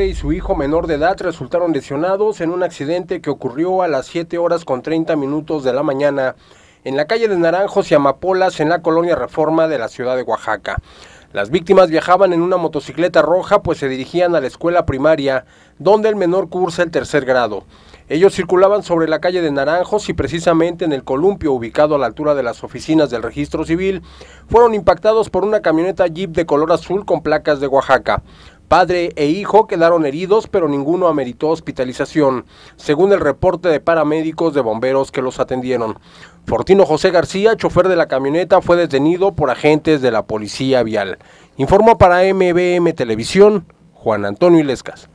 y su hijo menor de edad resultaron lesionados en un accidente que ocurrió a las 7 horas con 30 minutos de la mañana en la calle de Naranjos y Amapolas en la colonia Reforma de la ciudad de Oaxaca. Las víctimas viajaban en una motocicleta roja pues se dirigían a la escuela primaria donde el menor cursa el tercer grado. Ellos circulaban sobre la calle de Naranjos y precisamente en el columpio ubicado a la altura de las oficinas del registro civil fueron impactados por una camioneta jeep de color azul con placas de Oaxaca. Padre e hijo quedaron heridos, pero ninguno ameritó hospitalización, según el reporte de paramédicos de bomberos que los atendieron. Fortino José García, chofer de la camioneta, fue detenido por agentes de la Policía Vial. Informó para MBM Televisión Juan Antonio Ilescas.